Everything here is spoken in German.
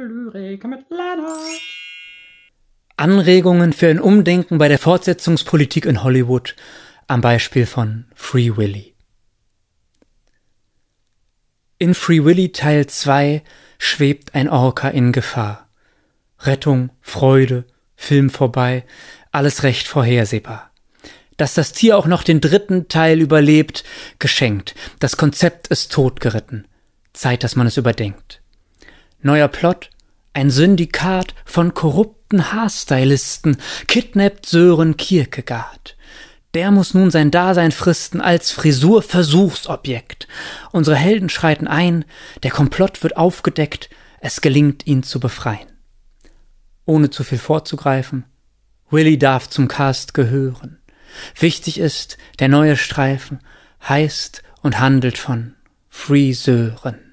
Lyrik mit Lennart. Anregungen für ein Umdenken bei der Fortsetzungspolitik in Hollywood am Beispiel von Free Willy. In Free Willy Teil 2 schwebt ein Orca in Gefahr. Rettung, Freude, Film vorbei, alles recht vorhersehbar. Dass das Tier auch noch den dritten Teil überlebt, geschenkt. Das Konzept ist totgeritten. Zeit, dass man es überdenkt. Neuer Plot. Ein Syndikat von korrupten Haarstylisten kidnappt Sören Kierkegaard. Der muss nun sein Dasein fristen als Frisurversuchsobjekt. Unsere Helden schreiten ein, der Komplott wird aufgedeckt, es gelingt ihn zu befreien. Ohne zu viel vorzugreifen, Willy darf zum Cast gehören. Wichtig ist, der neue Streifen heißt und handelt von Friseuren.